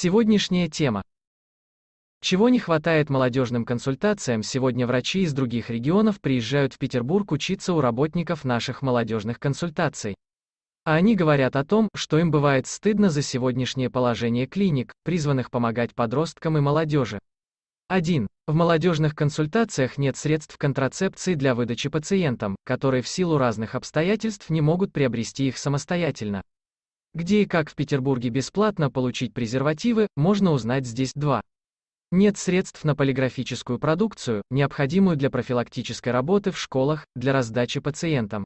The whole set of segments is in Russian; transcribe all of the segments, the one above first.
Сегодняшняя тема. Чего не хватает молодежным консультациям, сегодня врачи из других регионов приезжают в Петербург учиться у работников наших молодежных консультаций. А они говорят о том, что им бывает стыдно за сегодняшнее положение клиник, призванных помогать подросткам и молодежи. 1. В молодежных консультациях нет средств контрацепции для выдачи пациентам, которые в силу разных обстоятельств не могут приобрести их самостоятельно. Где и как в Петербурге бесплатно получить презервативы, можно узнать здесь два. Нет средств на полиграфическую продукцию, необходимую для профилактической работы в школах, для раздачи пациентам.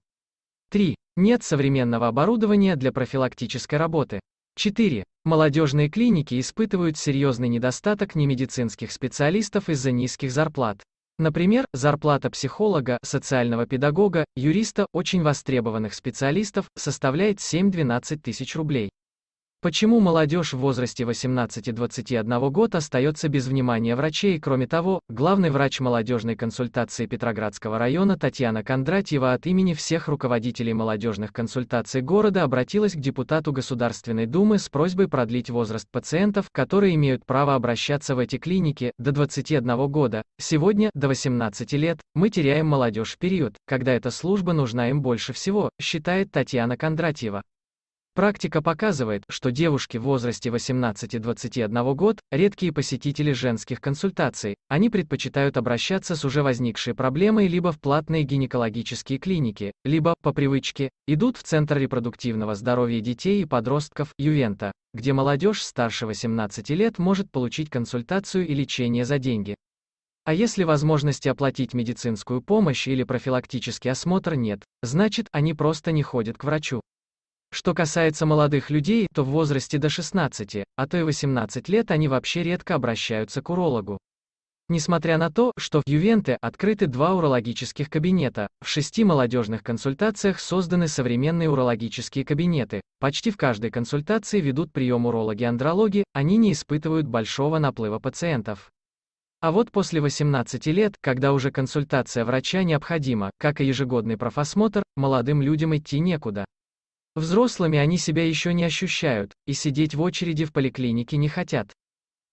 3. Нет современного оборудования для профилактической работы. 4. Молодежные клиники испытывают серьезный недостаток немедицинских специалистов из-за низких зарплат. Например, зарплата психолога, социального педагога, юриста, очень востребованных специалистов, составляет 7-12 тысяч рублей. Почему молодежь в возрасте 18-21 год остается без внимания врачей? Кроме того, главный врач молодежной консультации Петроградского района Татьяна Кондратьева от имени всех руководителей молодежных консультаций города обратилась к депутату Государственной Думы с просьбой продлить возраст пациентов, которые имеют право обращаться в эти клиники, до 21 года. Сегодня, до 18 лет, мы теряем молодежь в период, когда эта служба нужна им больше всего, считает Татьяна Кондратьева. Практика показывает, что девушки в возрасте 18-21 год – редкие посетители женских консультаций, они предпочитают обращаться с уже возникшей проблемой либо в платные гинекологические клиники, либо, по привычке, идут в Центр репродуктивного здоровья детей и подростков Ювента, где молодежь старше 18 лет может получить консультацию и лечение за деньги. А если возможности оплатить медицинскую помощь или профилактический осмотр нет, значит, они просто не ходят к врачу. Что касается молодых людей, то в возрасте до 16, а то и 18 лет они вообще редко обращаются к урологу. Несмотря на то, что в Ювенте открыты два урологических кабинета, в шести молодежных консультациях созданы современные урологические кабинеты, почти в каждой консультации ведут прием урологи-андрологи, они не испытывают большого наплыва пациентов. А вот после 18 лет, когда уже консультация врача необходима, как и ежегодный профосмотр, молодым людям идти некуда. Взрослыми они себя еще не ощущают, и сидеть в очереди в поликлинике не хотят.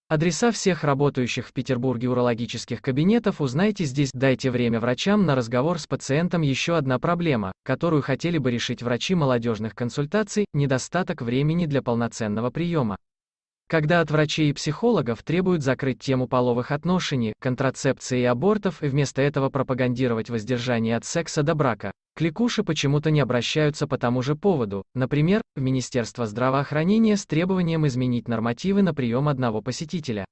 Адреса всех работающих в Петербурге урологических кабинетов узнайте здесь. Дайте время врачам на разговор с пациентом еще одна проблема, которую хотели бы решить врачи молодежных консультаций – недостаток времени для полноценного приема. Когда от врачей и психологов требуют закрыть тему половых отношений, контрацепции и абортов и вместо этого пропагандировать воздержание от секса до брака, Кликуши почему-то не обращаются по тому же поводу, например, в Министерство здравоохранения с требованием изменить нормативы на прием одного посетителя.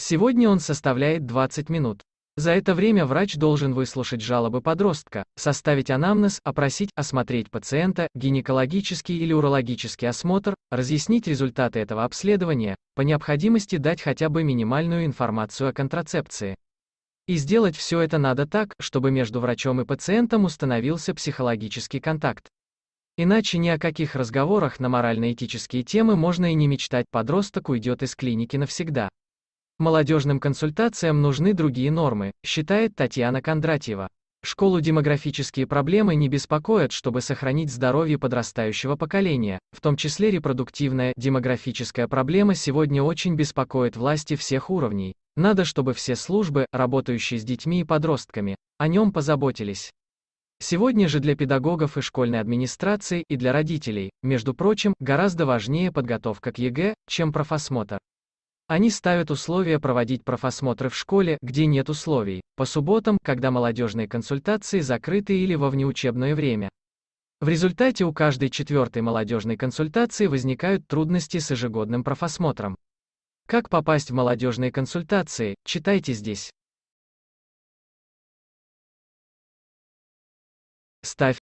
Сегодня он составляет 20 минут. За это время врач должен выслушать жалобы подростка, составить анамнез, опросить, осмотреть пациента, гинекологический или урологический осмотр, разъяснить результаты этого обследования, по необходимости дать хотя бы минимальную информацию о контрацепции. И сделать все это надо так, чтобы между врачом и пациентом установился психологический контакт. Иначе ни о каких разговорах на морально-этические темы можно и не мечтать, подросток уйдет из клиники навсегда. Молодежным консультациям нужны другие нормы, считает Татьяна Кондратьева. Школу демографические проблемы не беспокоят, чтобы сохранить здоровье подрастающего поколения, в том числе репродуктивная демографическая проблема сегодня очень беспокоит власти всех уровней. Надо, чтобы все службы, работающие с детьми и подростками, о нем позаботились. Сегодня же для педагогов и школьной администрации и для родителей, между прочим, гораздо важнее подготовка к ЕГЭ, чем профосмотр. Они ставят условия проводить профосмотры в школе, где нет условий, по субботам, когда молодежные консультации закрыты или во внеучебное время. В результате у каждой четвертой молодежной консультации возникают трудности с ежегодным профосмотром. Как попасть в молодежные консультации, читайте здесь. Ставь